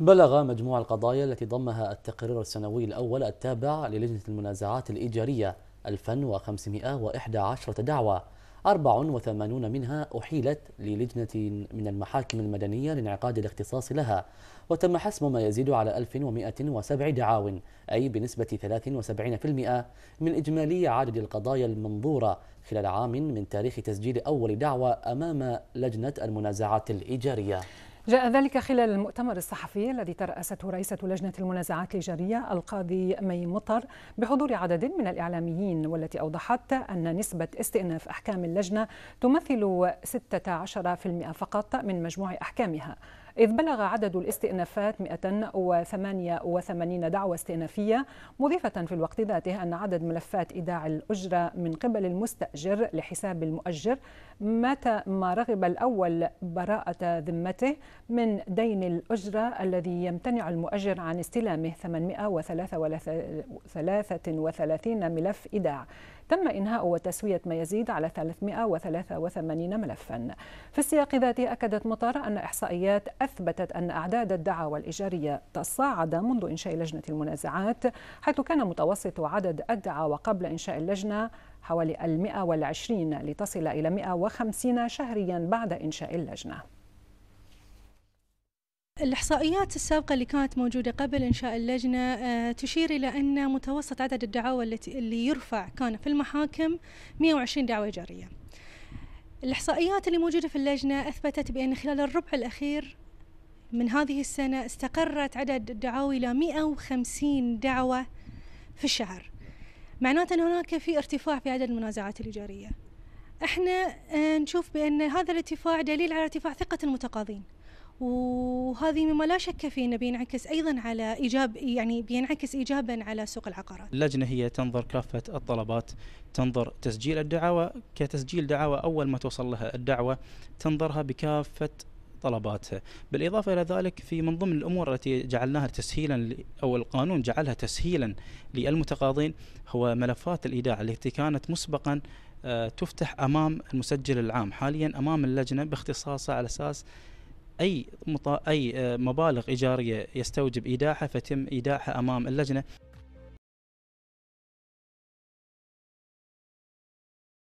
بلغ مجموع القضايا التي ضمها التقرير السنوي الأول التابع للجنة المنازعات الإيجارية 1511 دعوة 84 منها أحيلت للجنة من المحاكم المدنية لانعقاد الاختصاص لها وتم حسم ما يزيد على 1107 دعاو أي بنسبة 73% من إجمالي عدد القضايا المنظورة خلال عام من تاريخ تسجيل أول دعوة أمام لجنة المنازعات الإيجارية جاء ذلك خلال المؤتمر الصحفي الذي ترأسته رئيسة لجنة المنازعات الإيجارية القاضي مي مطر بحضور عدد من الإعلاميين والتي أوضحت أن نسبة استئناف أحكام اللجنة تمثل 16% فقط من مجموع أحكامها إذ بلغ عدد الاستئنافات 188 دعوة استئنافية مضيفة في الوقت ذاته أن عدد ملفات إيداع الأجرة من قبل المستأجر لحساب المؤجر متى ما رغب الأول براءة ذمته من دين الأجرة الذي يمتنع المؤجر عن استلامه 833 ملف إيداع تم إنهاء وتسوية ما يزيد على 383 ملفا في السياق ذاته أكدت مطار أن إحصائيات أثبتت أن أعداد الدعاوى الإيجارية تصاعد منذ إنشاء لجنة المنازعات حيث كان متوسط عدد الدعاوى قبل إنشاء اللجنة حوالي 120 لتصل إلى 150 شهريا بعد إنشاء اللجنة الإحصائيات السابقة اللي كانت موجودة قبل إنشاء اللجنة آه، تشير إلى أن متوسط عدد الدعاوى التي اللي يرفع كان في المحاكم 120 دعوة جارية. الإحصائيات اللي موجودة في اللجنة أثبتت بأن خلال الربع الأخير من هذه السنة استقرت عدد الدعاوي إلى 150 دعوة في الشهر. معناته أن هناك في ارتفاع في عدد المنازعات الإيجارية. احنا آه، نشوف بأن هذا الارتفاع دليل على ارتفاع ثقة المتقاضين. وهذه مما لا شك فيه انه بينعكس ايضا على ايجاب يعني بينعكس ايجابا على سوق العقارات. اللجنه هي تنظر كافه الطلبات، تنظر تسجيل الدعاوى كتسجيل دعاوى اول ما توصل لها الدعوه تنظرها بكافه طلباتها بالإضافة إلى ذلك في من ضمن الأمور التي جعلناها تسهيلا أو القانون جعلها تسهيلا للمتقاضين هو ملفات الإيداع التي كانت مسبقا آه، تفتح أمام المسجل العام حاليا أمام اللجنة باختصاصها على أساس اي اي آه، مبالغ ايجاريه يستوجب ايداعها فتم ايداعها امام اللجنه